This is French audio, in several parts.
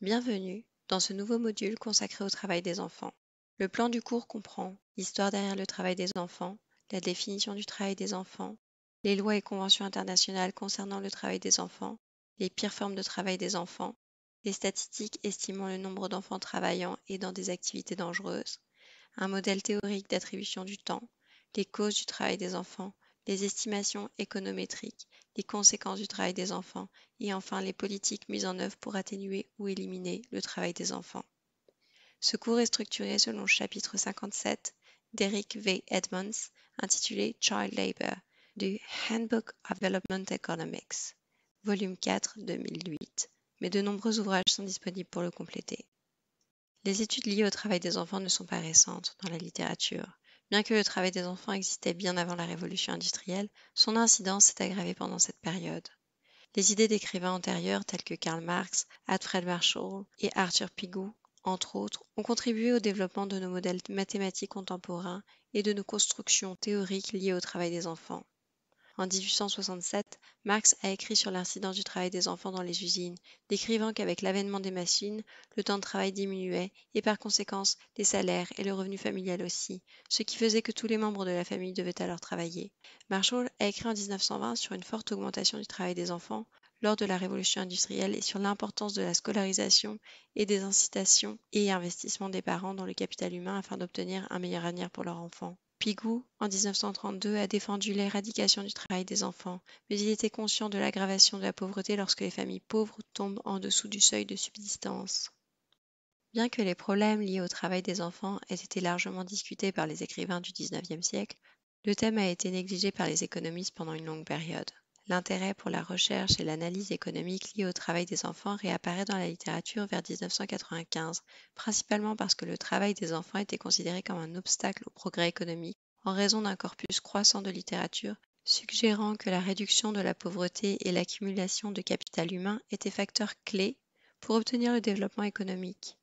Bienvenue dans ce nouveau module consacré au travail des enfants. Le plan du cours comprend l'histoire derrière le travail des enfants, la définition du travail des enfants, les lois et conventions internationales concernant le travail des enfants, les pires formes de travail des enfants, les statistiques estimant le nombre d'enfants travaillant et dans des activités dangereuses, un modèle théorique d'attribution du temps, les causes du travail des enfants, les estimations économétriques, les conséquences du travail des enfants et enfin les politiques mises en œuvre pour atténuer ou éliminer le travail des enfants. Ce cours est structuré selon le chapitre 57 d'Eric V. Edmonds intitulé Child Labor du Handbook of Development Economics, volume 4, 2008, mais de nombreux ouvrages sont disponibles pour le compléter. Les études liées au travail des enfants ne sont pas récentes dans la littérature, Bien que le travail des enfants existait bien avant la révolution industrielle, son incidence s'est aggravée pendant cette période. Les idées d'écrivains antérieurs tels que Karl Marx, Alfred Marshall et Arthur Pigou, entre autres, ont contribué au développement de nos modèles mathématiques contemporains et de nos constructions théoriques liées au travail des enfants. En 1867, Marx a écrit sur l'incidence du travail des enfants dans les usines, décrivant qu'avec l'avènement des machines, le temps de travail diminuait et par conséquent les salaires et le revenu familial aussi, ce qui faisait que tous les membres de la famille devaient alors travailler. Marshall a écrit en 1920 sur une forte augmentation du travail des enfants lors de la révolution industrielle et sur l'importance de la scolarisation et des incitations et investissements des parents dans le capital humain afin d'obtenir un meilleur avenir pour leurs enfants. Pigou, en 1932, a défendu l'éradication du travail des enfants, mais il était conscient de l'aggravation de la pauvreté lorsque les familles pauvres tombent en dessous du seuil de subsistance. Bien que les problèmes liés au travail des enfants aient été largement discutés par les écrivains du XIXe siècle, le thème a été négligé par les économistes pendant une longue période. L'intérêt pour la recherche et l'analyse économique liée au travail des enfants réapparaît dans la littérature vers 1995, principalement parce que le travail des enfants était considéré comme un obstacle au progrès économique en raison d'un corpus croissant de littérature suggérant que la réduction de la pauvreté et l'accumulation de capital humain étaient facteurs clés pour obtenir le développement économique.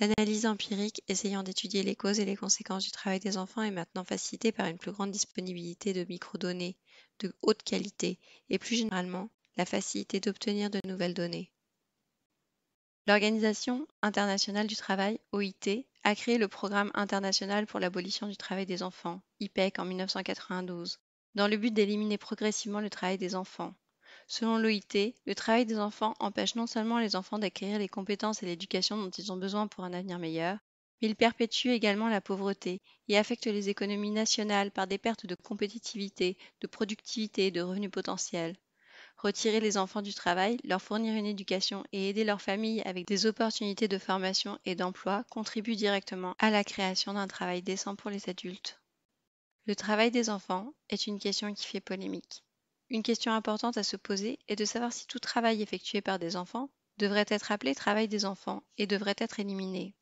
L'analyse empirique essayant d'étudier les causes et les conséquences du travail des enfants est maintenant facilitée par une plus grande disponibilité de microdonnées de haute qualité et plus généralement la facilité d'obtenir de nouvelles données. L'Organisation internationale du travail, OIT, a créé le Programme international pour l'abolition du travail des enfants, IPEC, en 1992, dans le but d'éliminer progressivement le travail des enfants, Selon l'OIT, le travail des enfants empêche non seulement les enfants d'acquérir les compétences et l'éducation dont ils ont besoin pour un avenir meilleur, mais il perpétue également la pauvreté et affecte les économies nationales par des pertes de compétitivité, de productivité et de revenus potentiels. Retirer les enfants du travail, leur fournir une éducation et aider leur famille avec des opportunités de formation et d'emploi contribue directement à la création d'un travail décent pour les adultes. Le travail des enfants est une question qui fait polémique. Une question importante à se poser est de savoir si tout travail effectué par des enfants devrait être appelé travail des enfants et devrait être éliminé.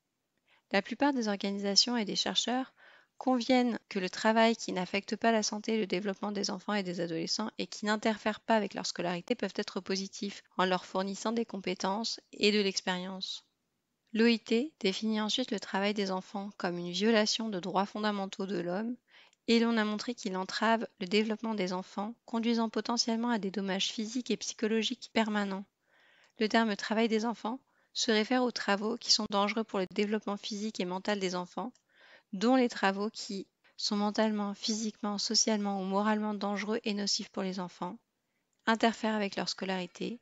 La plupart des organisations et des chercheurs conviennent que le travail qui n'affecte pas la santé et le développement des enfants et des adolescents et qui n'interfère pas avec leur scolarité peuvent être positifs en leur fournissant des compétences et de l'expérience. L'OIT définit ensuite le travail des enfants comme une violation de droits fondamentaux de l'homme et l'on a montré qu'il entrave le développement des enfants, conduisant potentiellement à des dommages physiques et psychologiques permanents. Le terme travail des enfants se réfère aux travaux qui sont dangereux pour le développement physique et mental des enfants, dont les travaux qui sont mentalement, physiquement, socialement ou moralement dangereux et nocifs pour les enfants, interfèrent avec leur scolarité,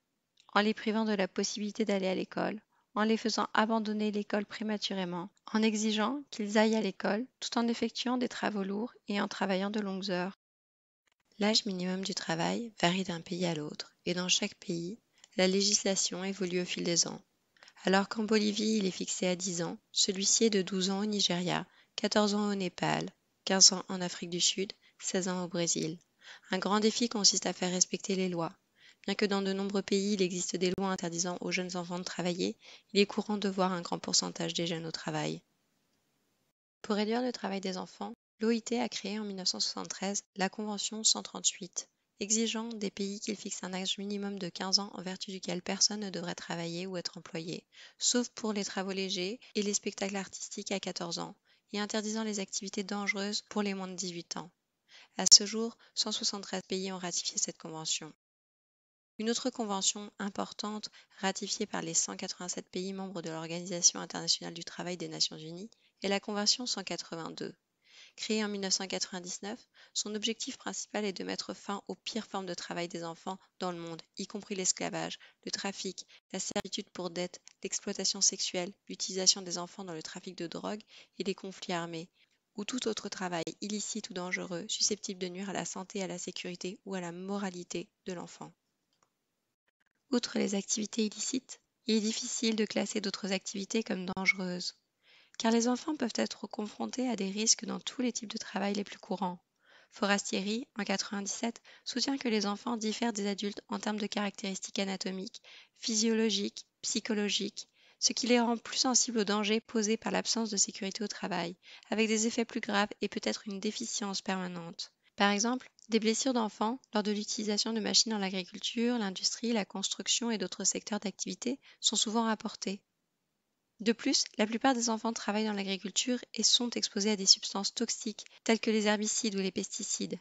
en les privant de la possibilité d'aller à l'école, en les faisant abandonner l'école prématurément, en exigeant qu'ils aillent à l'école tout en effectuant des travaux lourds et en travaillant de longues heures. L'âge minimum du travail varie d'un pays à l'autre et dans chaque pays, la législation évolue au fil des ans. Alors qu'en Bolivie, il est fixé à 10 ans, celui-ci est de 12 ans au Nigeria, 14 ans au Népal, 15 ans en Afrique du Sud, 16 ans au Brésil. Un grand défi consiste à faire respecter les lois, Bien que dans de nombreux pays il existe des lois interdisant aux jeunes enfants de travailler, il est courant de voir un grand pourcentage des jeunes au travail. Pour réduire le travail des enfants, l'OIT a créé en 1973 la Convention 138, exigeant des pays qu'ils fixent un âge minimum de 15 ans en vertu duquel personne ne devrait travailler ou être employé, sauf pour les travaux légers et les spectacles artistiques à 14 ans, et interdisant les activités dangereuses pour les moins de 18 ans. À ce jour, 173 pays ont ratifié cette convention. Une autre convention importante ratifiée par les 187 pays membres de l'Organisation internationale du travail des Nations unies est la Convention 182. Créée en 1999, son objectif principal est de mettre fin aux pires formes de travail des enfants dans le monde, y compris l'esclavage, le trafic, la servitude pour dette, l'exploitation sexuelle, l'utilisation des enfants dans le trafic de drogue et les conflits armés, ou tout autre travail illicite ou dangereux susceptible de nuire à la santé, à la sécurité ou à la moralité de l'enfant. Outre les activités illicites, il est difficile de classer d'autres activités comme dangereuses, car les enfants peuvent être confrontés à des risques dans tous les types de travail les plus courants. Forastieri, en 1997, soutient que les enfants diffèrent des adultes en termes de caractéristiques anatomiques, physiologiques, psychologiques, ce qui les rend plus sensibles aux dangers posés par l'absence de sécurité au travail, avec des effets plus graves et peut-être une déficience permanente. Par exemple, des blessures d'enfants lors de l'utilisation de machines dans l'agriculture, l'industrie, la construction et d'autres secteurs d'activité sont souvent rapportées. De plus, la plupart des enfants travaillent dans l'agriculture et sont exposés à des substances toxiques telles que les herbicides ou les pesticides.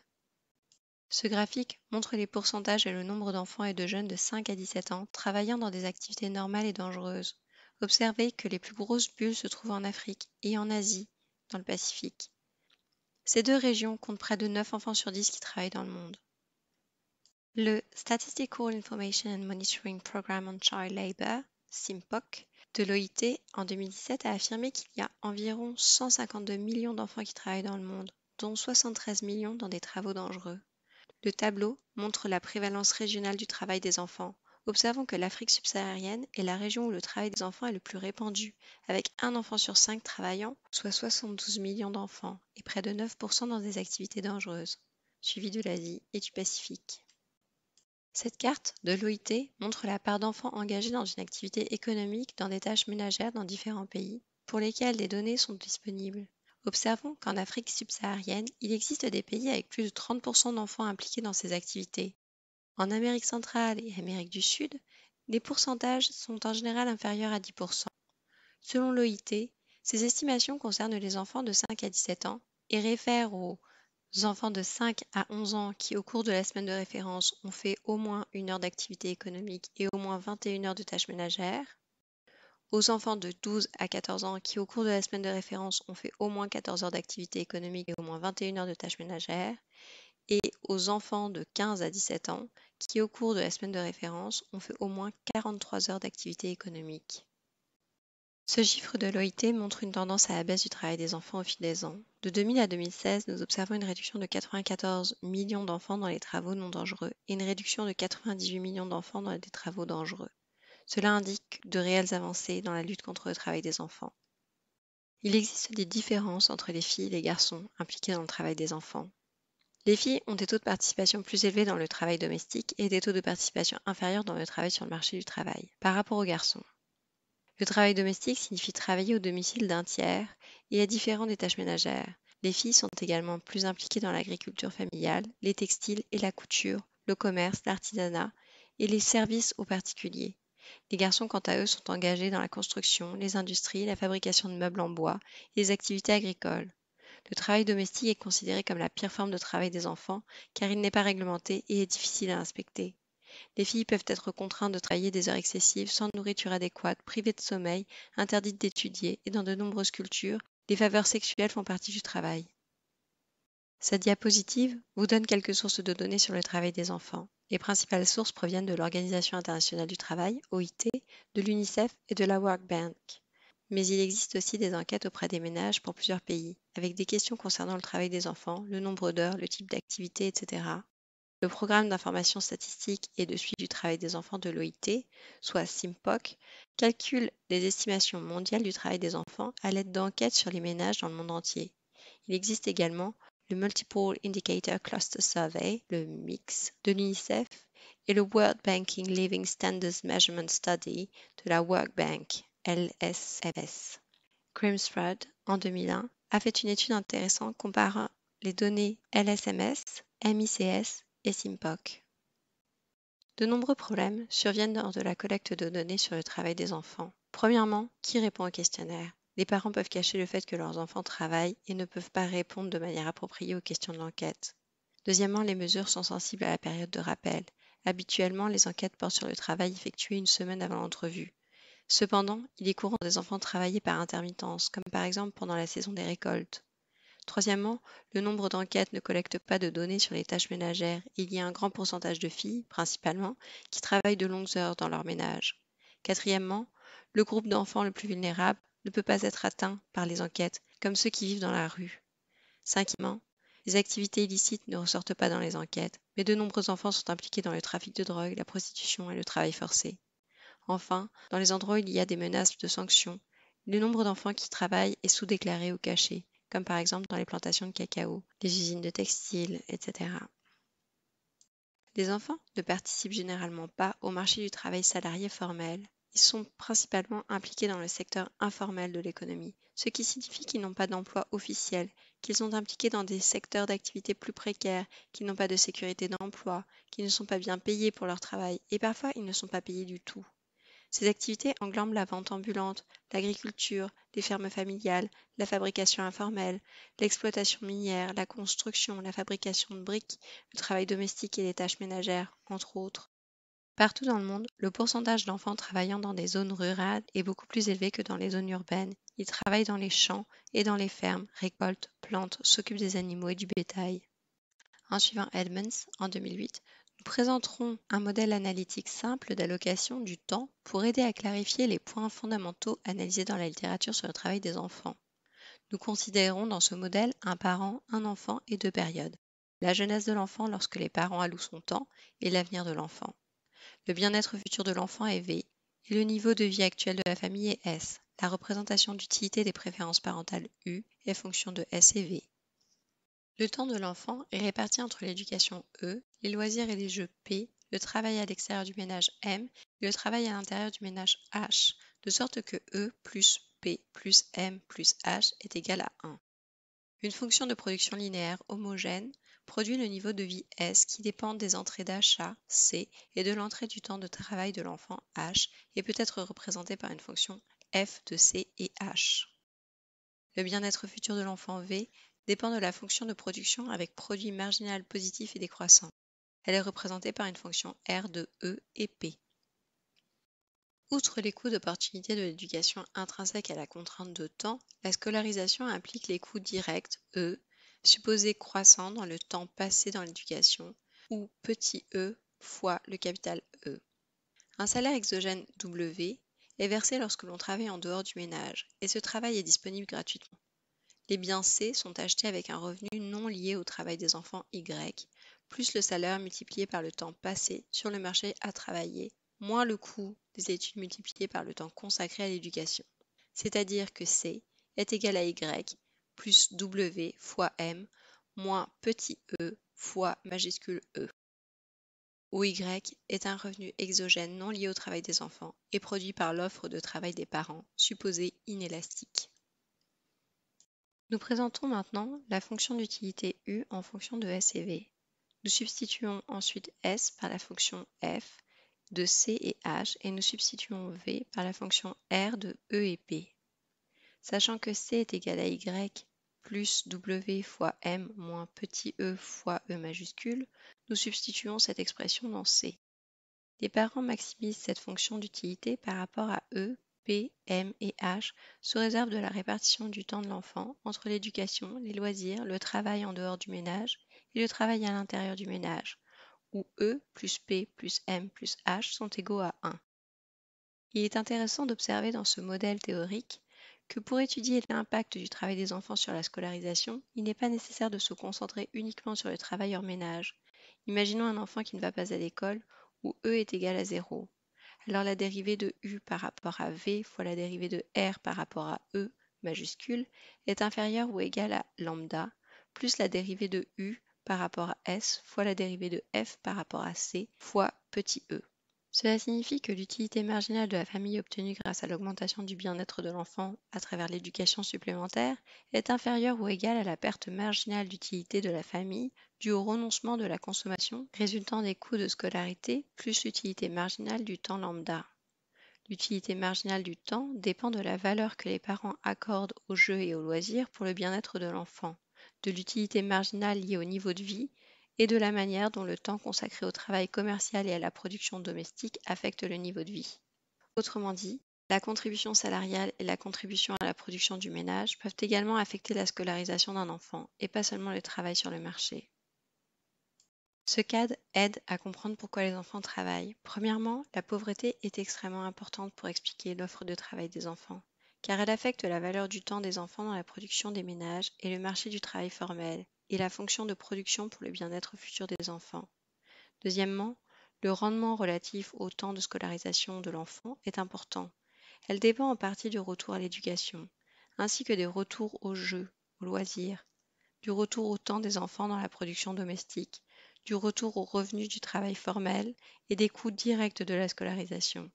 Ce graphique montre les pourcentages et le nombre d'enfants et de jeunes de 5 à 17 ans travaillant dans des activités normales et dangereuses. Observez que les plus grosses bulles se trouvent en Afrique et en Asie, dans le Pacifique. Ces deux régions comptent près de 9 enfants sur 10 qui travaillent dans le monde. Le Statistical Information and Monitoring Program on Child Labour, SIMPOC, de l'OIT en 2017 a affirmé qu'il y a environ 152 millions d'enfants qui travaillent dans le monde, dont 73 millions dans des travaux dangereux. Le tableau montre la prévalence régionale du travail des enfants, Observons que l'Afrique subsaharienne est la région où le travail des enfants est le plus répandu, avec un enfant sur cinq travaillant, soit 72 millions d'enfants, et près de 9% dans des activités dangereuses, suivi de l'Asie et du Pacifique. Cette carte de l'OIT montre la part d'enfants engagés dans une activité économique dans des tâches ménagères dans différents pays, pour lesquels des données sont disponibles. Observons qu'en Afrique subsaharienne, il existe des pays avec plus de 30% d'enfants impliqués dans ces activités, en Amérique centrale et Amérique du Sud, les pourcentages sont en général inférieurs à 10%. Selon l'OIT, ces estimations concernent les enfants de 5 à 17 ans et réfèrent aux enfants de 5 à 11 ans qui, au cours de la semaine de référence, ont fait au moins une heure d'activité économique et au moins 21 heures de tâches ménagères, aux enfants de 12 à 14 ans qui, au cours de la semaine de référence, ont fait au moins 14 heures d'activité économique et au moins 21 heures de tâches ménagères, aux enfants de 15 à 17 ans qui, au cours de la semaine de référence, ont fait au moins 43 heures d'activité économique. Ce chiffre de l'OIT montre une tendance à la baisse du travail des enfants au fil des ans. De 2000 à 2016, nous observons une réduction de 94 millions d'enfants dans les travaux non dangereux et une réduction de 98 millions d'enfants dans les travaux dangereux. Cela indique de réelles avancées dans la lutte contre le travail des enfants. Il existe des différences entre les filles et les garçons impliqués dans le travail des enfants. Les filles ont des taux de participation plus élevés dans le travail domestique et des taux de participation inférieurs dans le travail sur le marché du travail par rapport aux garçons. Le travail domestique signifie travailler au domicile d'un tiers et à différents des tâches ménagères. Les filles sont également plus impliquées dans l'agriculture familiale, les textiles et la couture, le commerce, l'artisanat et les services aux particuliers. Les garçons, quant à eux, sont engagés dans la construction, les industries, la fabrication de meubles en bois et les activités agricoles. Le travail domestique est considéré comme la pire forme de travail des enfants car il n'est pas réglementé et est difficile à inspecter. Les filles peuvent être contraintes de travailler des heures excessives sans nourriture adéquate, privées de sommeil, interdites d'étudier et dans de nombreuses cultures, les faveurs sexuelles font partie du travail. Cette diapositive vous donne quelques sources de données sur le travail des enfants. Les principales sources proviennent de l'Organisation internationale du travail, OIT, de l'UNICEF et de la Work Bank. Mais il existe aussi des enquêtes auprès des ménages pour plusieurs pays, avec des questions concernant le travail des enfants, le nombre d'heures, le type d'activité, etc. Le programme d'information statistique et de suivi du travail des enfants de l'OIT, soit SIMPOC, calcule les estimations mondiales du travail des enfants à l'aide d'enquêtes sur les ménages dans le monde entier. Il existe également le Multiple Indicator Cluster Survey, le MIX, de l'UNICEF et le World Banking Living Standards Measurement Study de la Workbank. Bank LSMS. Grimsrud, en 2001, a fait une étude intéressante comparant les données LSMS, MICS et SIMPOC. De nombreux problèmes surviennent lors de la collecte de données sur le travail des enfants. Premièrement, qui répond au questionnaire Les parents peuvent cacher le fait que leurs enfants travaillent et ne peuvent pas répondre de manière appropriée aux questions de l'enquête. Deuxièmement, les mesures sont sensibles à la période de rappel. Habituellement, les enquêtes portent sur le travail effectué une semaine avant l'entrevue. Cependant, il est courant des enfants travailler par intermittence, comme par exemple pendant la saison des récoltes. Troisièmement, le nombre d'enquêtes ne collecte pas de données sur les tâches ménagères. Il y a un grand pourcentage de filles, principalement, qui travaillent de longues heures dans leur ménage. Quatrièmement, le groupe d'enfants le plus vulnérable ne peut pas être atteint par les enquêtes, comme ceux qui vivent dans la rue. Cinquièmement, les activités illicites ne ressortent pas dans les enquêtes, mais de nombreux enfants sont impliqués dans le trafic de drogue, la prostitution et le travail forcé. Enfin, dans les endroits où il y a des menaces de sanctions, le nombre d'enfants qui travaillent est sous-déclaré ou caché, comme par exemple dans les plantations de cacao, les usines de textiles, etc. Les enfants ne participent généralement pas au marché du travail salarié formel. Ils sont principalement impliqués dans le secteur informel de l'économie, ce qui signifie qu'ils n'ont pas d'emploi officiel, qu'ils sont impliqués dans des secteurs d'activité plus précaires, qu'ils n'ont pas de sécurité d'emploi, qu'ils ne sont pas bien payés pour leur travail et parfois ils ne sont pas payés du tout. Ces activités englobent la vente ambulante, l'agriculture, les fermes familiales, la fabrication informelle, l'exploitation minière, la construction, la fabrication de briques, le travail domestique et les tâches ménagères, entre autres. Partout dans le monde, le pourcentage d'enfants travaillant dans des zones rurales est beaucoup plus élevé que dans les zones urbaines. Ils travaillent dans les champs et dans les fermes, récoltent, plantent, s'occupent des animaux et du bétail. En suivant Edmonds, en 2008, présenterons un modèle analytique simple d'allocation du temps pour aider à clarifier les points fondamentaux analysés dans la littérature sur le travail des enfants. Nous considérons dans ce modèle un parent, un enfant et deux périodes. La jeunesse de l'enfant lorsque les parents allouent son temps et l'avenir de l'enfant. Le bien-être futur de l'enfant est V et le niveau de vie actuel de la famille est S. La représentation d'utilité des préférences parentales U est fonction de S et V. Le temps de l'enfant est réparti entre l'éducation E, les loisirs et les jeux P, le travail à l'extérieur du ménage M et le travail à l'intérieur du ménage H, de sorte que E plus P plus M plus H est égal à 1. Une fonction de production linéaire homogène produit le niveau de vie S qui dépend des entrées d'achat C et de l'entrée du temps de travail de l'enfant H et peut être représentée par une fonction f de C et H. Le bien-être futur de l'enfant V dépend de la fonction de production avec produit marginal positif et décroissant. Elle est représentée par une fonction R de E et P. Outre les coûts d'opportunité de l'éducation intrinsèque à la contrainte de temps, la scolarisation implique les coûts directs, E, supposés croissants dans le temps passé dans l'éducation, ou petit e fois le capital E. Un salaire exogène W est versé lorsque l'on travaille en dehors du ménage, et ce travail est disponible gratuitement. Les biens C sont achetés avec un revenu non lié au travail des enfants Y, plus le salaire multiplié par le temps passé sur le marché à travailler, moins le coût des études multiplié par le temps consacré à l'éducation. C'est-à-dire que C est égal à Y plus W fois M moins petit e fois majuscule E, où Y est un revenu exogène non lié au travail des enfants et produit par l'offre de travail des parents, supposée inélastique. Nous présentons maintenant la fonction d'utilité U en fonction de S et V. Nous substituons ensuite S par la fonction F de C et H et nous substituons V par la fonction R de E et P. Sachant que C est égal à Y plus W fois M moins petit e fois E majuscule, nous substituons cette expression dans C. Les parents maximisent cette fonction d'utilité par rapport à E P, M et H, se réservent de la répartition du temps de l'enfant entre l'éducation, les loisirs, le travail en dehors du ménage et le travail à l'intérieur du ménage, où E plus P plus M plus H sont égaux à 1. Il est intéressant d'observer dans ce modèle théorique que pour étudier l'impact du travail des enfants sur la scolarisation, il n'est pas nécessaire de se concentrer uniquement sur le travail hors ménage. Imaginons un enfant qui ne va pas à l'école, où E est égal à 0. Alors la dérivée de U par rapport à V fois la dérivée de R par rapport à E majuscule est inférieure ou égale à lambda plus la dérivée de U par rapport à S fois la dérivée de F par rapport à C fois petit e. Cela signifie que l'utilité marginale de la famille obtenue grâce à l'augmentation du bien-être de l'enfant à travers l'éducation supplémentaire est inférieure ou égale à la perte marginale d'utilité de la famille due au renoncement de la consommation résultant des coûts de scolarité plus l'utilité marginale du temps lambda. L'utilité marginale du temps dépend de la valeur que les parents accordent aux jeux et aux loisirs pour le bien-être de l'enfant, de l'utilité marginale liée au niveau de vie et de la manière dont le temps consacré au travail commercial et à la production domestique affecte le niveau de vie. Autrement dit, la contribution salariale et la contribution à la production du ménage peuvent également affecter la scolarisation d'un enfant et pas seulement le travail sur le marché. Ce cadre aide à comprendre pourquoi les enfants travaillent. Premièrement, la pauvreté est extrêmement importante pour expliquer l'offre de travail des enfants, car elle affecte la valeur du temps des enfants dans la production des ménages et le marché du travail formel, et la fonction de production pour le bien-être futur des enfants. Deuxièmement, le rendement relatif au temps de scolarisation de l'enfant est important. Elle dépend en partie du retour à l'éducation, ainsi que des retours aux jeux, aux loisirs, du retour au temps des enfants dans la production domestique, du retour aux revenus du travail formel et des coûts directs de la scolarisation.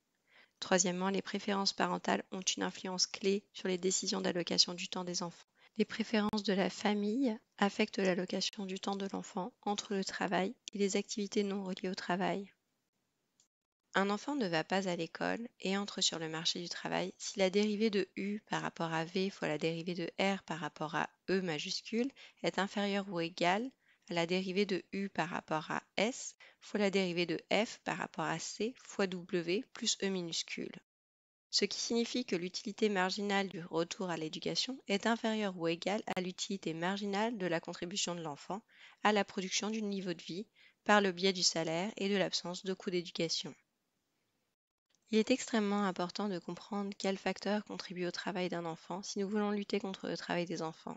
Troisièmement, les préférences parentales ont une influence clé sur les décisions d'allocation du temps des enfants. Les préférences de la famille affecte l'allocation du temps de l'enfant entre le travail et les activités non reliées au travail. Un enfant ne va pas à l'école et entre sur le marché du travail si la dérivée de U par rapport à V fois la dérivée de R par rapport à E majuscule est inférieure ou égale à la dérivée de U par rapport à S fois la dérivée de F par rapport à C fois W plus E minuscule ce qui signifie que l'utilité marginale du retour à l'éducation est inférieure ou égale à l'utilité marginale de la contribution de l'enfant à la production du niveau de vie par le biais du salaire et de l'absence de coûts d'éducation. Il est extrêmement important de comprendre quels facteurs contribuent au travail d'un enfant si nous voulons lutter contre le travail des enfants.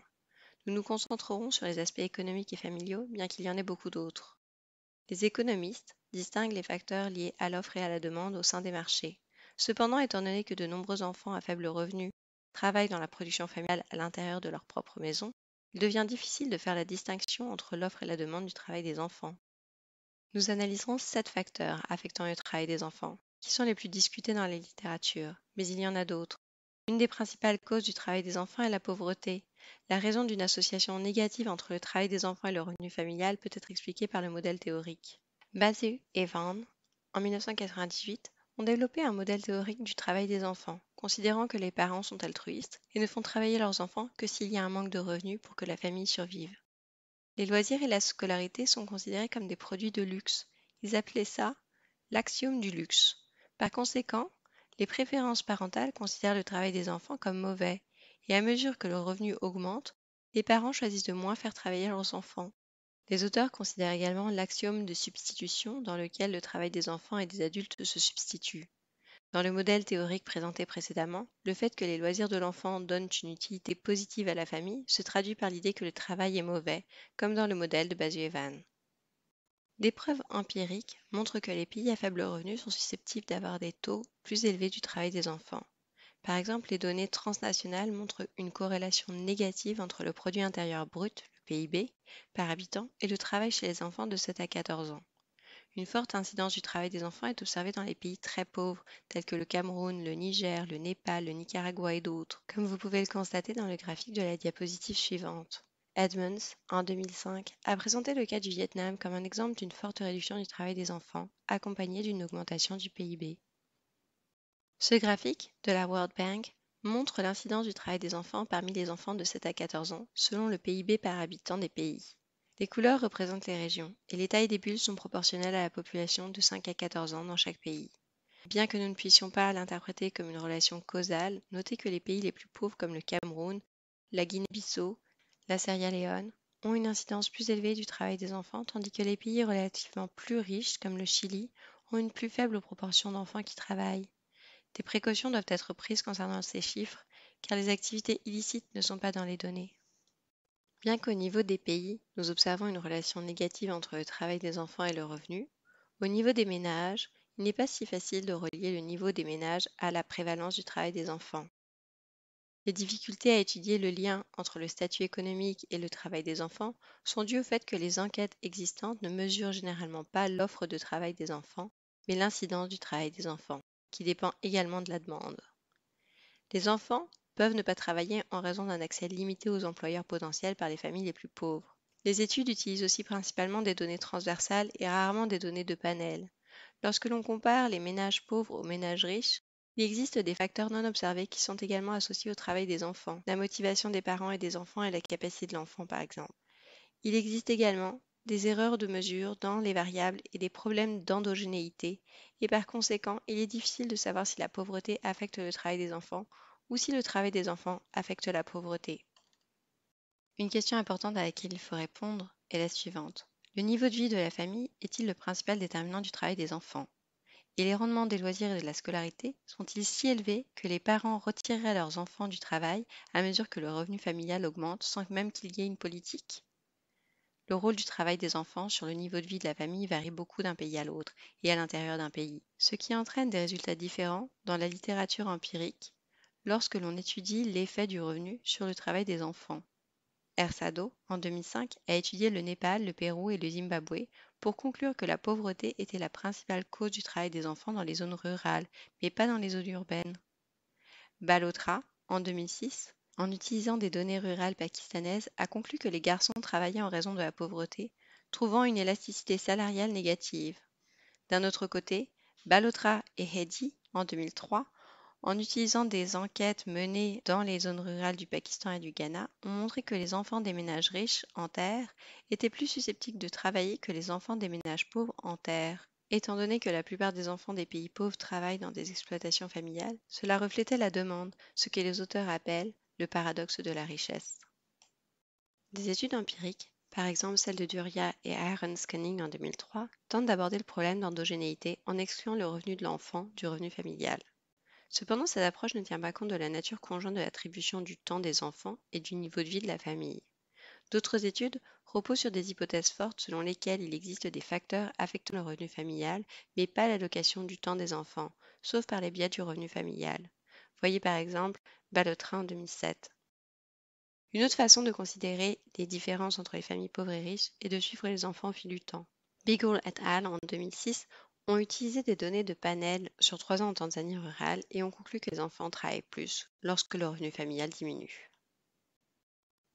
Nous nous concentrerons sur les aspects économiques et familiaux, bien qu'il y en ait beaucoup d'autres. Les économistes distinguent les facteurs liés à l'offre et à la demande au sein des marchés. Cependant, étant donné que de nombreux enfants à faible revenu travaillent dans la production familiale à l'intérieur de leur propre maison, il devient difficile de faire la distinction entre l'offre et la demande du travail des enfants. Nous analyserons sept facteurs affectant le travail des enfants, qui sont les plus discutés dans la littérature, mais il y en a d'autres. Une des principales causes du travail des enfants est la pauvreté. La raison d'une association négative entre le travail des enfants et le revenu familial peut être expliquée par le modèle théorique. basé et van, en 1998, ont développé un modèle théorique du travail des enfants, considérant que les parents sont altruistes et ne font travailler leurs enfants que s'il y a un manque de revenus pour que la famille survive. Les loisirs et la scolarité sont considérés comme des produits de luxe. Ils appelaient ça l'axiome du luxe. Par conséquent, les préférences parentales considèrent le travail des enfants comme mauvais, et à mesure que le revenu augmente, les parents choisissent de moins faire travailler leurs enfants, les auteurs considèrent également l'axiome de substitution dans lequel le travail des enfants et des adultes se substitue. Dans le modèle théorique présenté précédemment, le fait que les loisirs de l'enfant donnent une utilité positive à la famille se traduit par l'idée que le travail est mauvais, comme dans le modèle de Bazuevan. evan Des preuves empiriques montrent que les pays à faible revenu sont susceptibles d'avoir des taux plus élevés du travail des enfants. Par exemple, les données transnationales montrent une corrélation négative entre le produit intérieur brut, PIB par habitant et le travail chez les enfants de 7 à 14 ans. Une forte incidence du travail des enfants est observée dans les pays très pauvres tels que le Cameroun, le Niger, le Népal, le Nicaragua et d'autres, comme vous pouvez le constater dans le graphique de la diapositive suivante. Edmonds, en 2005, a présenté le cas du Vietnam comme un exemple d'une forte réduction du travail des enfants, accompagnée d'une augmentation du PIB. Ce graphique, de la World Bank, montre l'incidence du travail des enfants parmi les enfants de 7 à 14 ans, selon le PIB par habitant des pays. Les couleurs représentent les régions, et les tailles des bulles sont proportionnelles à la population de 5 à 14 ans dans chaque pays. Bien que nous ne puissions pas l'interpréter comme une relation causale, notez que les pays les plus pauvres comme le Cameroun, la Guinée-Bissau, la Sierra Leone ont une incidence plus élevée du travail des enfants, tandis que les pays relativement plus riches comme le Chili ont une plus faible proportion d'enfants qui travaillent. Des précautions doivent être prises concernant ces chiffres, car les activités illicites ne sont pas dans les données. Bien qu'au niveau des pays, nous observons une relation négative entre le travail des enfants et le revenu, au niveau des ménages, il n'est pas si facile de relier le niveau des ménages à la prévalence du travail des enfants. Les difficultés à étudier le lien entre le statut économique et le travail des enfants sont dues au fait que les enquêtes existantes ne mesurent généralement pas l'offre de travail des enfants, mais l'incidence du travail des enfants qui dépend également de la demande. Les enfants peuvent ne pas travailler en raison d'un accès limité aux employeurs potentiels par les familles les plus pauvres. Les études utilisent aussi principalement des données transversales et rarement des données de panel. Lorsque l'on compare les ménages pauvres aux ménages riches, il existe des facteurs non observés qui sont également associés au travail des enfants, la motivation des parents et des enfants et la capacité de l'enfant par exemple. Il existe également des erreurs de mesure dans les variables et des problèmes d'endogénéité, et par conséquent, il est difficile de savoir si la pauvreté affecte le travail des enfants ou si le travail des enfants affecte la pauvreté. Une question importante à laquelle il faut répondre est la suivante. Le niveau de vie de la famille est-il le principal déterminant du travail des enfants Et les rendements des loisirs et de la scolarité sont-ils si élevés que les parents retireraient leurs enfants du travail à mesure que le revenu familial augmente sans même qu'il y ait une politique le rôle du travail des enfants sur le niveau de vie de la famille varie beaucoup d'un pays à l'autre et à l'intérieur d'un pays, ce qui entraîne des résultats différents dans la littérature empirique lorsque l'on étudie l'effet du revenu sur le travail des enfants. Ersado, en 2005, a étudié le Népal, le Pérou et le Zimbabwe pour conclure que la pauvreté était la principale cause du travail des enfants dans les zones rurales, mais pas dans les zones urbaines. Balotra, en 2006, en utilisant des données rurales pakistanaises, a conclu que les garçons travaillaient en raison de la pauvreté, trouvant une élasticité salariale négative. D'un autre côté, Balotra et Hedi, en 2003, en utilisant des enquêtes menées dans les zones rurales du Pakistan et du Ghana, ont montré que les enfants des ménages riches en terre étaient plus susceptibles de travailler que les enfants des ménages pauvres en terre. Étant donné que la plupart des enfants des pays pauvres travaillent dans des exploitations familiales, cela reflétait la demande, ce que les auteurs appellent le paradoxe de la richesse. Des études empiriques, par exemple celles de Duria et Aaron Scanning en 2003, tentent d'aborder le problème d'endogénéité en excluant le revenu de l'enfant du revenu familial. Cependant, cette approche ne tient pas compte de la nature conjointe de l'attribution du temps des enfants et du niveau de vie de la famille. D'autres études reposent sur des hypothèses fortes selon lesquelles il existe des facteurs affectant le revenu familial, mais pas l'allocation du temps des enfants, sauf par les biais du revenu familial. Voyez par exemple train en 2007. Une autre façon de considérer les différences entre les familles pauvres et riches est de suivre les enfants au fil du temps. Beagle et al. en 2006 ont utilisé des données de panel sur trois ans en Tanzanie rurale et ont conclu que les enfants travaillent plus lorsque le revenu familial diminue.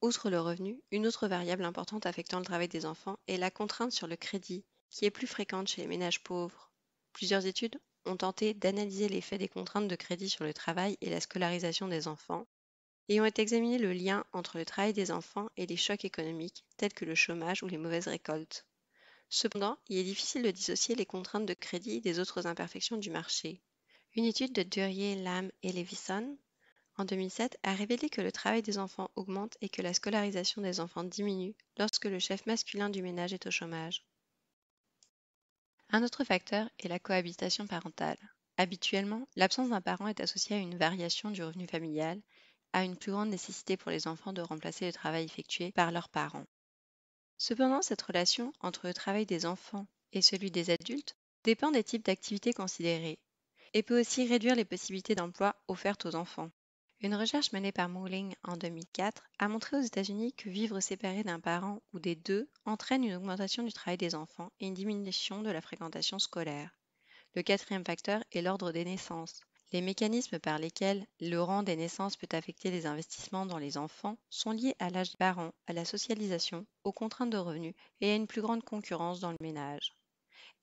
Outre le revenu, une autre variable importante affectant le travail des enfants est la contrainte sur le crédit, qui est plus fréquente chez les ménages pauvres. Plusieurs études ont tenté d'analyser l'effet des contraintes de crédit sur le travail et la scolarisation des enfants et ont examiné le lien entre le travail des enfants et les chocs économiques tels que le chômage ou les mauvaises récoltes. Cependant, il est difficile de dissocier les contraintes de crédit des autres imperfections du marché. Une étude de Durier, Lam et Levison en 2007 a révélé que le travail des enfants augmente et que la scolarisation des enfants diminue lorsque le chef masculin du ménage est au chômage. Un autre facteur est la cohabitation parentale. Habituellement, l'absence d'un parent est associée à une variation du revenu familial, à une plus grande nécessité pour les enfants de remplacer le travail effectué par leurs parents. Cependant, cette relation entre le travail des enfants et celui des adultes dépend des types d'activités considérées et peut aussi réduire les possibilités d'emploi offertes aux enfants. Une recherche menée par Mouling en 2004 a montré aux États-Unis que vivre séparé d'un parent ou des deux entraîne une augmentation du travail des enfants et une diminution de la fréquentation scolaire. Le quatrième facteur est l'ordre des naissances. Les mécanismes par lesquels le rang des naissances peut affecter les investissements dans les enfants sont liés à l'âge des parents, à la socialisation, aux contraintes de revenus et à une plus grande concurrence dans le ménage.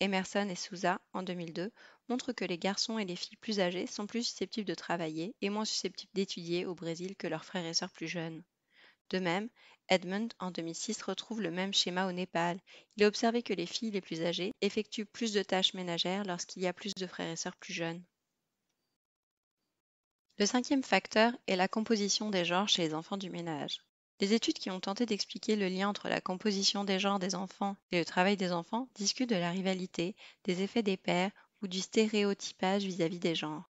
Emerson et Souza, en 2002, montrent que les garçons et les filles plus âgés sont plus susceptibles de travailler et moins susceptibles d'étudier au Brésil que leurs frères et sœurs plus jeunes. De même, Edmund, en 2006, retrouve le même schéma au Népal. Il a observé que les filles les plus âgées effectuent plus de tâches ménagères lorsqu'il y a plus de frères et sœurs plus jeunes. Le cinquième facteur est la composition des genres chez les enfants du ménage. Les études qui ont tenté d'expliquer le lien entre la composition des genres des enfants et le travail des enfants discutent de la rivalité, des effets des pairs ou du stéréotypage vis-à-vis des genres.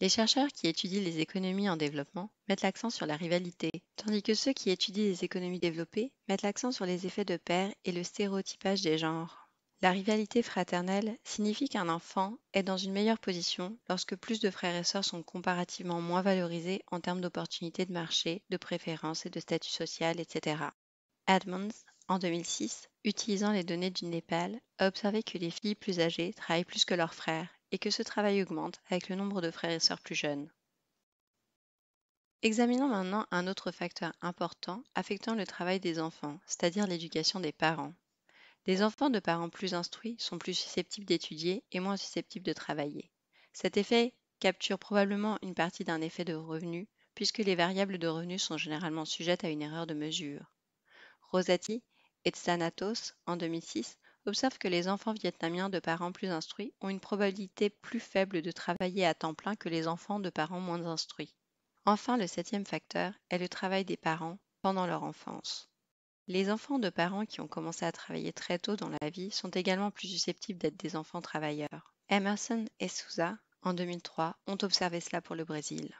Les chercheurs qui étudient les économies en développement mettent l'accent sur la rivalité, tandis que ceux qui étudient les économies développées mettent l'accent sur les effets de pair et le stéréotypage des genres. La rivalité fraternelle signifie qu'un enfant est dans une meilleure position lorsque plus de frères et sœurs sont comparativement moins valorisés en termes d'opportunités de marché, de préférences et de statut social, etc. Edmonds, en 2006, utilisant les données du Népal, a observé que les filles plus âgées travaillent plus que leurs frères et que ce travail augmente avec le nombre de frères et sœurs plus jeunes. Examinons maintenant un autre facteur important affectant le travail des enfants, c'est-à-dire l'éducation des parents. Les enfants de parents plus instruits sont plus susceptibles d'étudier et moins susceptibles de travailler. Cet effet capture probablement une partie d'un effet de revenu, puisque les variables de revenu sont généralement sujettes à une erreur de mesure. Rosati et Tsanatos, en 2006, observent que les enfants vietnamiens de parents plus instruits ont une probabilité plus faible de travailler à temps plein que les enfants de parents moins instruits. Enfin, le septième facteur est le travail des parents pendant leur enfance. Les enfants de parents qui ont commencé à travailler très tôt dans la vie sont également plus susceptibles d'être des enfants travailleurs. Emerson et Souza, en 2003, ont observé cela pour le Brésil.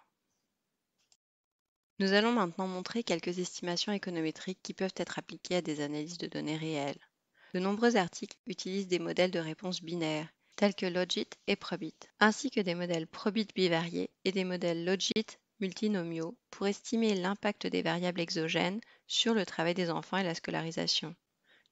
Nous allons maintenant montrer quelques estimations économétriques qui peuvent être appliquées à des analyses de données réelles. De nombreux articles utilisent des modèles de réponse binaires, tels que Logit et Probit, ainsi que des modèles Probit bivariés et des modèles Logit multinomiaux pour estimer l'impact des variables exogènes sur le travail des enfants et la scolarisation.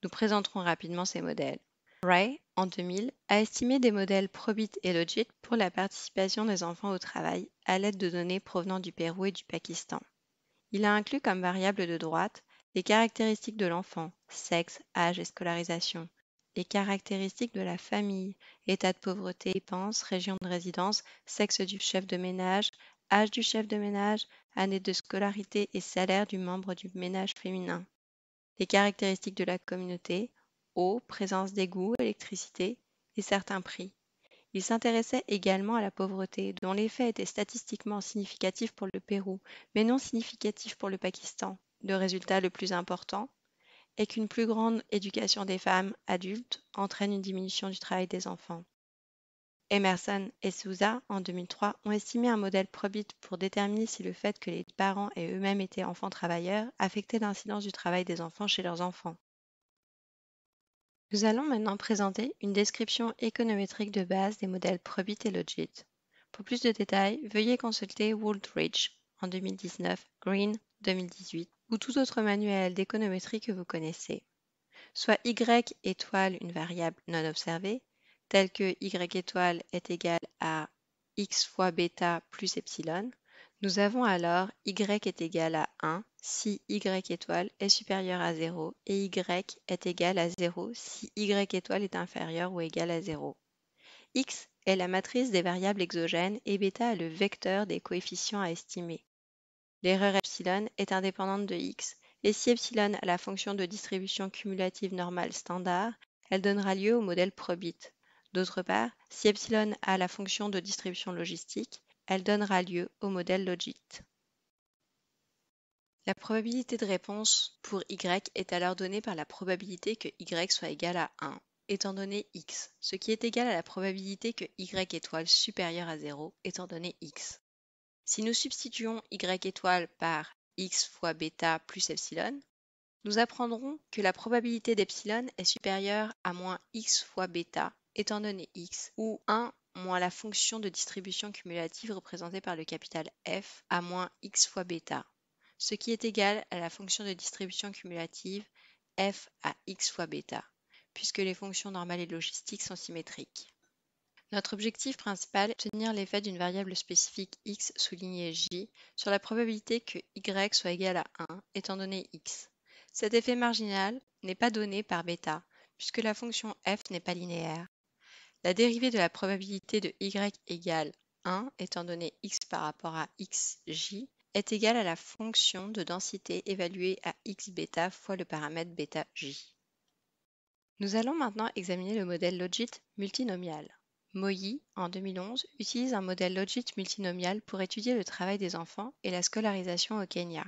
Nous présenterons rapidement ces modèles. Ray, en 2000, a estimé des modèles Probit et Logit pour la participation des enfants au travail à l'aide de données provenant du Pérou et du Pakistan. Il a inclus comme variables de droite les caractéristiques de l'enfant, sexe, âge et scolarisation, les caractéristiques de la famille, état de pauvreté, dépenses, région de résidence, sexe du chef de ménage, Âge du chef de ménage, année de scolarité et salaire du membre du ménage féminin. Les caractéristiques de la communauté, eau, présence d'égouts, électricité et certains prix. Il s'intéressait également à la pauvreté, dont l'effet était statistiquement significatif pour le Pérou, mais non significatif pour le Pakistan. Le résultat le plus important est qu'une plus grande éducation des femmes adultes entraîne une diminution du travail des enfants. Emerson et Souza, en 2003, ont estimé un modèle probit pour déterminer si le fait que les parents aient eux-mêmes été enfants travailleurs affectait l'incidence du travail des enfants chez leurs enfants. Nous allons maintenant présenter une description économétrique de base des modèles probit et logit. Pour plus de détails, veuillez consulter Woolridge en 2019, Green 2018 ou tout autre manuel d'économétrie que vous connaissez. Soit y étoile une variable non observée, tel que y étoile est égal à x fois bêta plus epsilon, nous avons alors y est égal à 1 si y étoile est supérieur à 0 et y est égal à 0 si y étoile est inférieur ou égal à 0. x est la matrice des variables exogènes et bêta est le vecteur des coefficients à estimer. L'erreur epsilon est indépendante de x et si epsilon a la fonction de distribution cumulative normale standard, elle donnera lieu au modèle probit. D'autre part, si epsilon a la fonction de distribution logistique, elle donnera lieu au modèle logit. La probabilité de réponse pour y est alors donnée par la probabilité que y soit égal à 1, étant donné x, ce qui est égal à la probabilité que y étoile supérieure à 0, étant donné x. Si nous substituons y étoile par x fois bêta plus epsilon, nous apprendrons que la probabilité d'epsilon est supérieure à moins x fois bêta étant donné x, ou 1 moins la fonction de distribution cumulative représentée par le capital F à moins x fois bêta, ce qui est égal à la fonction de distribution cumulative f à x fois bêta, puisque les fonctions normales et logistiques sont symétriques. Notre objectif principal est tenir l'effet d'une variable spécifique x soulignée j sur la probabilité que y soit égal à 1 étant donné x. Cet effet marginal n'est pas donné par bêta, puisque la fonction f n'est pas linéaire la dérivée de la probabilité de y égale 1, étant donné x par rapport à xj, est égale à la fonction de densité évaluée à x bêta fois le paramètre bêta j. Nous allons maintenant examiner le modèle logit multinomial. MOI, en 2011, utilise un modèle logit multinomial pour étudier le travail des enfants et la scolarisation au Kenya.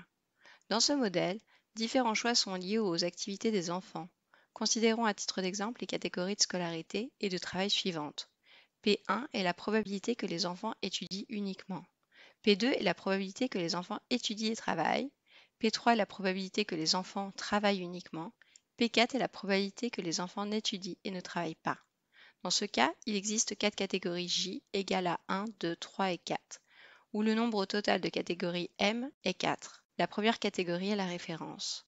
Dans ce modèle, différents choix sont liés aux activités des enfants, Considérons à titre d'exemple les catégories de scolarité et de travail suivantes. P1 est la probabilité que les enfants étudient uniquement. P2 est la probabilité que les enfants étudient et travaillent. P3 est la probabilité que les enfants travaillent uniquement. P4 est la probabilité que les enfants n'étudient et ne travaillent pas. Dans ce cas, il existe quatre catégories J égales à 1, 2, 3 et 4, où le nombre total de catégories M est 4. La première catégorie est la référence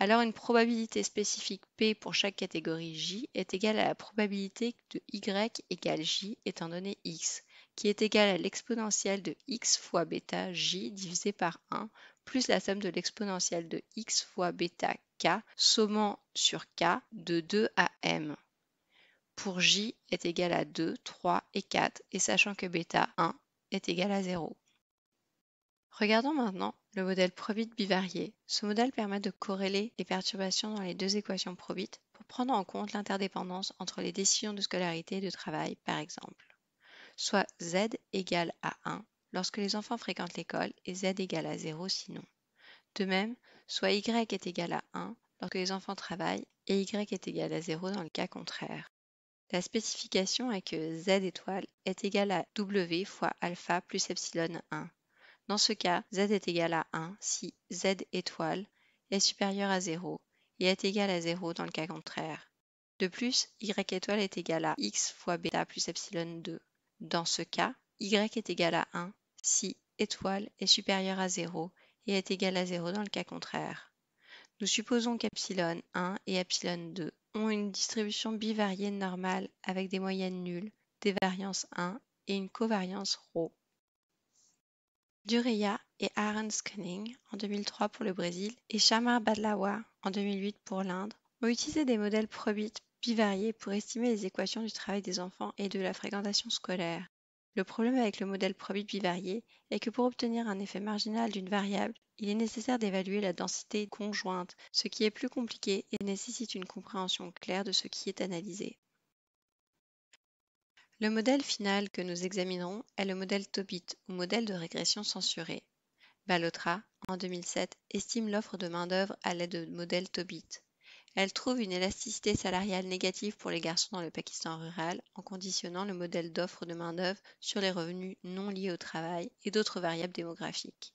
alors une probabilité spécifique P pour chaque catégorie J est égale à la probabilité de Y égale J étant donné X, qui est égale à l'exponentielle de X fois bêta J divisé par 1, plus la somme de l'exponentielle de X fois bêta K, sommant sur K de 2 à M. Pour J est égal à 2, 3 et 4, et sachant que bêta 1 est égal à 0. Regardons maintenant le modèle probit bivarié. Ce modèle permet de corréler les perturbations dans les deux équations probit pour prendre en compte l'interdépendance entre les décisions de scolarité et de travail, par exemple. Soit z égale à 1 lorsque les enfants fréquentent l'école et z égale à 0 sinon. De même, soit y est égal à 1 lorsque les enfants travaillent et y est égal à 0 dans le cas contraire. La spécification est que z étoile est égal à w fois alpha plus epsilon 1 dans ce cas, z est égal à 1 si z étoile est supérieur à 0 et est égal à 0 dans le cas contraire. De plus, y étoile est égal à x fois bêta plus epsilon 2. Dans ce cas, y est égal à 1 si étoile est supérieur à 0 et est égal à 0 dans le cas contraire. Nous supposons qu'epsilon 1 et epsilon 2 ont une distribution bivariée normale avec des moyennes nulles, des variances 1 et une covariance ρ. Duria et Aaron Scanning en 2003 pour le Brésil et Shamar Badlawa en 2008 pour l'Inde ont utilisé des modèles probit bivariés pour estimer les équations du travail des enfants et de la fréquentation scolaire. Le problème avec le modèle probit bivarié est que pour obtenir un effet marginal d'une variable, il est nécessaire d'évaluer la densité conjointe, ce qui est plus compliqué et nécessite une compréhension claire de ce qui est analysé. Le modèle final que nous examinerons est le modèle Tobit ou modèle de régression censurée. Balotra, en 2007, estime l'offre de main-d'œuvre à l'aide de modèles Tobit. Elle trouve une élasticité salariale négative pour les garçons dans le Pakistan rural en conditionnant le modèle d'offre de main-d'œuvre sur les revenus non liés au travail et d'autres variables démographiques.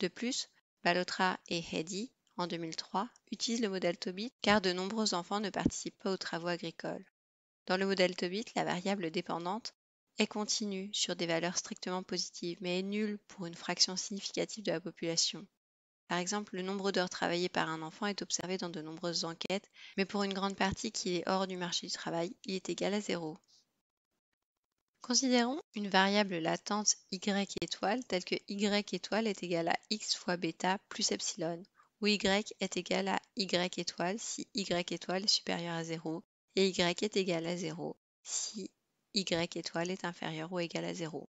De plus, Balotra et Hedy, en 2003, utilisent le modèle Tobit car de nombreux enfants ne participent pas aux travaux agricoles. Dans le modèle Tobit, la variable dépendante est continue sur des valeurs strictement positives, mais est nulle pour une fraction significative de la population. Par exemple, le nombre d'heures travaillées par un enfant est observé dans de nombreuses enquêtes, mais pour une grande partie qui est hors du marché du travail, il est égal à zéro. Considérons une variable latente y étoile telle que y étoile est égale à x fois bêta plus epsilon, où y est égal à y étoile si y étoile est supérieur à 0 et y est égal à 0 si y étoile est inférieur ou égal à 0.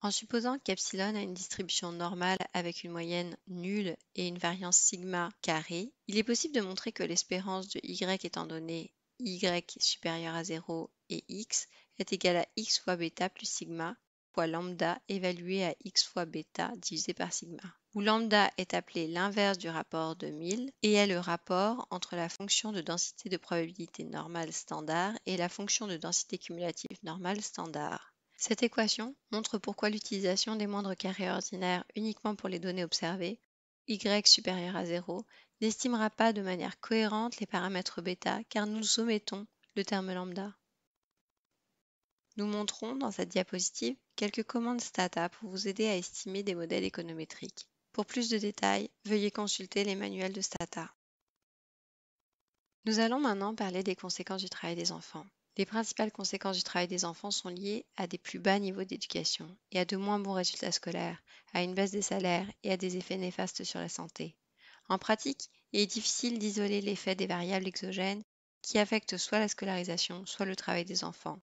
En supposant qu'epsilon a une distribution normale avec une moyenne nulle et une variance sigma carré, il est possible de montrer que l'espérance de y étant donnée y supérieur à 0 et x est égale à x fois bêta plus sigma fois lambda évalué à x fois bêta divisé par sigma où lambda est appelé l'inverse du rapport de 1000 et est le rapport entre la fonction de densité de probabilité normale standard et la fonction de densité cumulative normale standard. Cette équation montre pourquoi l'utilisation des moindres carrés ordinaires uniquement pour les données observées, y supérieur à 0, n'estimera pas de manière cohérente les paramètres bêta car nous omettons le terme lambda. Nous montrons dans cette diapositive quelques commandes stata pour vous aider à estimer des modèles économétriques. Pour plus de détails, veuillez consulter les manuels de Stata. Nous allons maintenant parler des conséquences du travail des enfants. Les principales conséquences du travail des enfants sont liées à des plus bas niveaux d'éducation et à de moins bons résultats scolaires, à une baisse des salaires et à des effets néfastes sur la santé. En pratique, il est difficile d'isoler l'effet des variables exogènes qui affectent soit la scolarisation, soit le travail des enfants,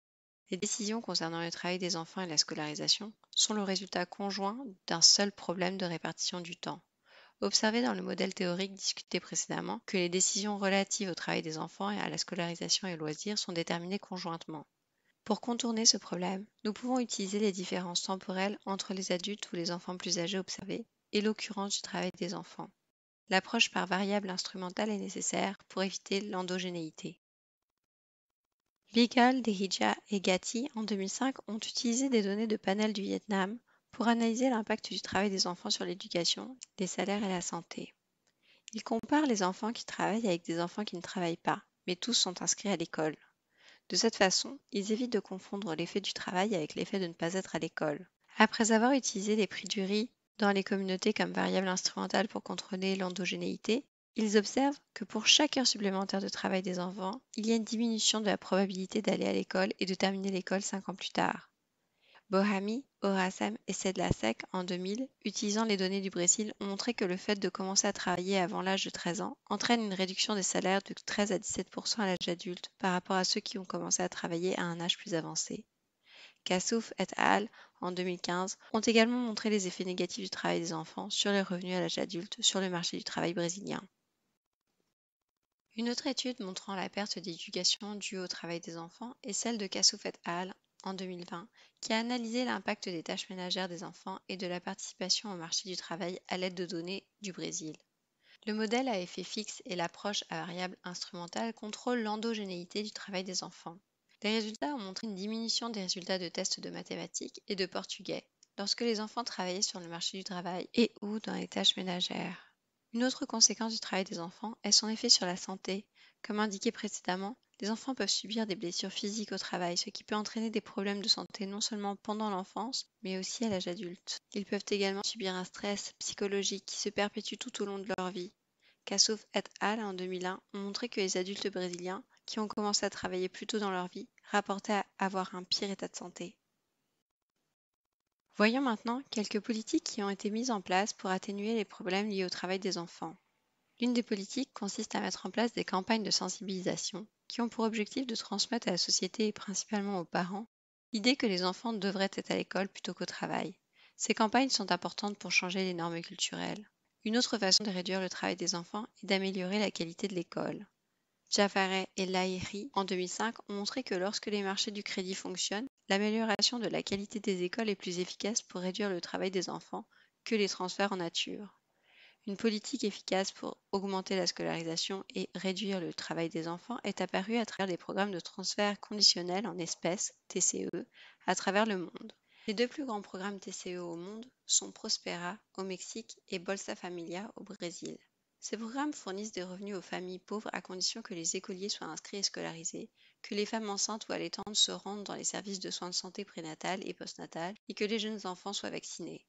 les décisions concernant le travail des enfants et la scolarisation sont le résultat conjoint d'un seul problème de répartition du temps. Observez dans le modèle théorique discuté précédemment que les décisions relatives au travail des enfants et à la scolarisation et loisirs sont déterminées conjointement. Pour contourner ce problème, nous pouvons utiliser les différences temporelles entre les adultes ou les enfants plus âgés observés et l'occurrence du travail des enfants. L'approche par variable instrumentale est nécessaire pour éviter l'endogénéité. Bigal, Dehija et Gatti, en 2005, ont utilisé des données de panel du Vietnam pour analyser l'impact du travail des enfants sur l'éducation, les salaires et la santé. Ils comparent les enfants qui travaillent avec des enfants qui ne travaillent pas, mais tous sont inscrits à l'école. De cette façon, ils évitent de confondre l'effet du travail avec l'effet de ne pas être à l'école. Après avoir utilisé les prix du riz dans les communautés comme variable instrumentale pour contrôler l'endogénéité, ils observent que pour chaque heure supplémentaire de travail des enfants, il y a une diminution de la probabilité d'aller à l'école et de terminer l'école 5 ans plus tard. Bohami, Orasem et Sedlasek en 2000, utilisant les données du Brésil, ont montré que le fait de commencer à travailler avant l'âge de 13 ans entraîne une réduction des salaires de 13 à 17 à l'âge adulte par rapport à ceux qui ont commencé à travailler à un âge plus avancé. Kassouf et al. en 2015 ont également montré les effets négatifs du travail des enfants sur les revenus à l'âge adulte sur le marché du travail brésilien. Une autre étude montrant la perte d'éducation due au travail des enfants est celle de Kassouf Hall en 2020, qui a analysé l'impact des tâches ménagères des enfants et de la participation au marché du travail à l'aide de données du Brésil. Le modèle à effet fixe et l'approche à variable instrumentale contrôlent l'endogénéité du travail des enfants. Les résultats ont montré une diminution des résultats de tests de mathématiques et de portugais lorsque les enfants travaillaient sur le marché du travail et ou dans les tâches ménagères. Une autre conséquence du travail des enfants est son effet sur la santé. Comme indiqué précédemment, les enfants peuvent subir des blessures physiques au travail, ce qui peut entraîner des problèmes de santé non seulement pendant l'enfance, mais aussi à l'âge adulte. Ils peuvent également subir un stress psychologique qui se perpétue tout au long de leur vie. Kassouf et al. en 2001 ont montré que les adultes brésiliens, qui ont commencé à travailler plus tôt dans leur vie, rapportaient à avoir un pire état de santé. Voyons maintenant quelques politiques qui ont été mises en place pour atténuer les problèmes liés au travail des enfants. L'une des politiques consiste à mettre en place des campagnes de sensibilisation qui ont pour objectif de transmettre à la société et principalement aux parents l'idée que les enfants devraient être à l'école plutôt qu'au travail. Ces campagnes sont importantes pour changer les normes culturelles. Une autre façon de réduire le travail des enfants est d'améliorer la qualité de l'école. Jaffaret et Lahiri, en 2005, ont montré que lorsque les marchés du crédit fonctionnent, L'amélioration de la qualité des écoles est plus efficace pour réduire le travail des enfants que les transferts en nature. Une politique efficace pour augmenter la scolarisation et réduire le travail des enfants est apparue à travers des programmes de transfert conditionnel en espèces, TCE, à travers le monde. Les deux plus grands programmes TCE au monde sont Prospera au Mexique et Bolsa Familia au Brésil. Ces programmes fournissent des revenus aux familles pauvres à condition que les écoliers soient inscrits et scolarisés, que les femmes enceintes ou allaitantes se rendent dans les services de soins de santé prénatale et postnatale et que les jeunes enfants soient vaccinés.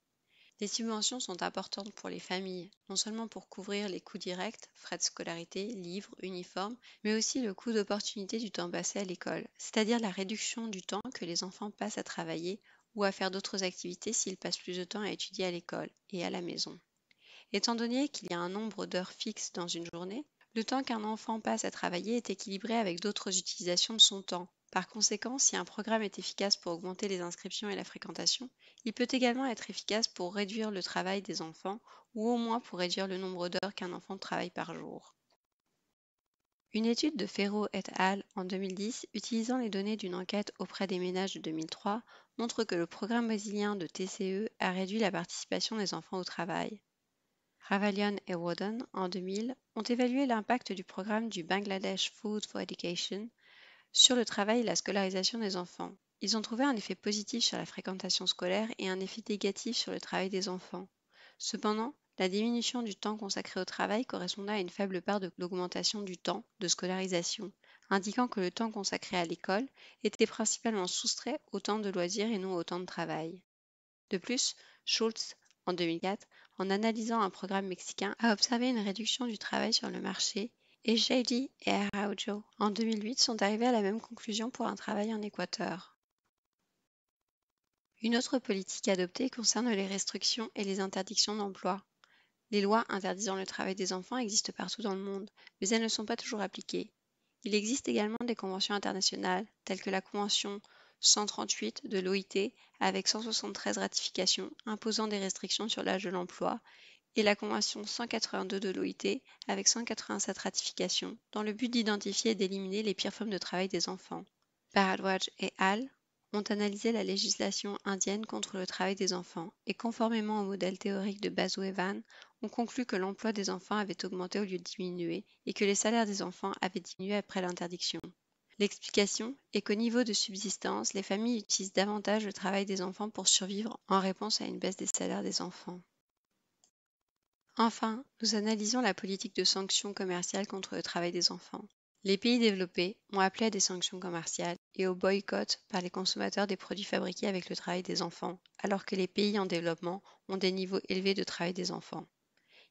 Les subventions sont importantes pour les familles, non seulement pour couvrir les coûts directs, frais de scolarité, livres, uniformes, mais aussi le coût d'opportunité du temps passé à l'école, c'est-à-dire la réduction du temps que les enfants passent à travailler ou à faire d'autres activités s'ils passent plus de temps à étudier à l'école et à la maison. Étant donné qu'il y a un nombre d'heures fixes dans une journée, le temps qu'un enfant passe à travailler est équilibré avec d'autres utilisations de son temps. Par conséquent, si un programme est efficace pour augmenter les inscriptions et la fréquentation, il peut également être efficace pour réduire le travail des enfants ou au moins pour réduire le nombre d'heures qu'un enfant travaille par jour. Une étude de Ferro et al. en 2010, utilisant les données d'une enquête auprès des ménages de 2003, montre que le programme brésilien de TCE a réduit la participation des enfants au travail. Ravalion et Woden, en 2000, ont évalué l'impact du programme du Bangladesh Food for Education sur le travail et la scolarisation des enfants. Ils ont trouvé un effet positif sur la fréquentation scolaire et un effet négatif sur le travail des enfants. Cependant, la diminution du temps consacré au travail correspondait à une faible part de l'augmentation du temps de scolarisation, indiquant que le temps consacré à l'école était principalement soustrait au temps de loisirs et non au temps de travail. De plus, Schultz, en 2004, en analysant un programme mexicain, a observé une réduction du travail sur le marché et Shady et Araujo, en 2008, sont arrivés à la même conclusion pour un travail en Équateur. Une autre politique adoptée concerne les restrictions et les interdictions d'emploi. Les lois interdisant le travail des enfants existent partout dans le monde, mais elles ne sont pas toujours appliquées. Il existe également des conventions internationales, telles que la Convention 138 de l'OIT avec 173 ratifications imposant des restrictions sur l'âge de l'emploi et la Convention 182 de l'OIT avec 187 ratifications dans le but d'identifier et d'éliminer les pires formes de travail des enfants. Paradwaj et Hall ont analysé la législation indienne contre le travail des enfants et conformément au modèle théorique de Basu Van, ont conclu que l'emploi des enfants avait augmenté au lieu de diminuer et que les salaires des enfants avaient diminué après l'interdiction. L'explication est qu'au niveau de subsistance, les familles utilisent davantage le travail des enfants pour survivre en réponse à une baisse des salaires des enfants. Enfin, nous analysons la politique de sanctions commerciales contre le travail des enfants. Les pays développés ont appelé à des sanctions commerciales et au boycott par les consommateurs des produits fabriqués avec le travail des enfants, alors que les pays en développement ont des niveaux élevés de travail des enfants.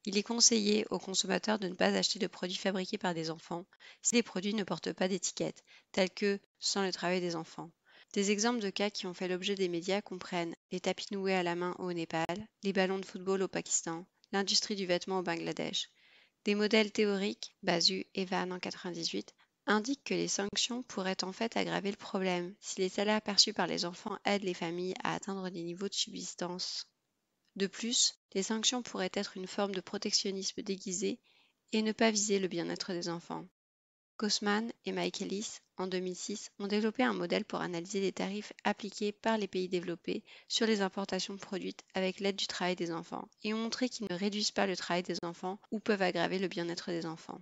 Il est conseillé aux consommateurs de ne pas acheter de produits fabriqués par des enfants si les produits ne portent pas d'étiquette, tels que sans le travail des enfants. Des exemples de cas qui ont fait l'objet des médias comprennent les tapis noués à la main au Népal, les ballons de football au Pakistan, l'industrie du vêtement au Bangladesh. Des modèles théoriques, Basu et Van en 1998, indiquent que les sanctions pourraient en fait aggraver le problème si les salaires perçus par les enfants aident les familles à atteindre des niveaux de subsistance de plus, les sanctions pourraient être une forme de protectionnisme déguisé et ne pas viser le bien-être des enfants. Gossman et Michaelis, en 2006, ont développé un modèle pour analyser les tarifs appliqués par les pays développés sur les importations produites avec l'aide du travail des enfants et ont montré qu'ils ne réduisent pas le travail des enfants ou peuvent aggraver le bien-être des enfants.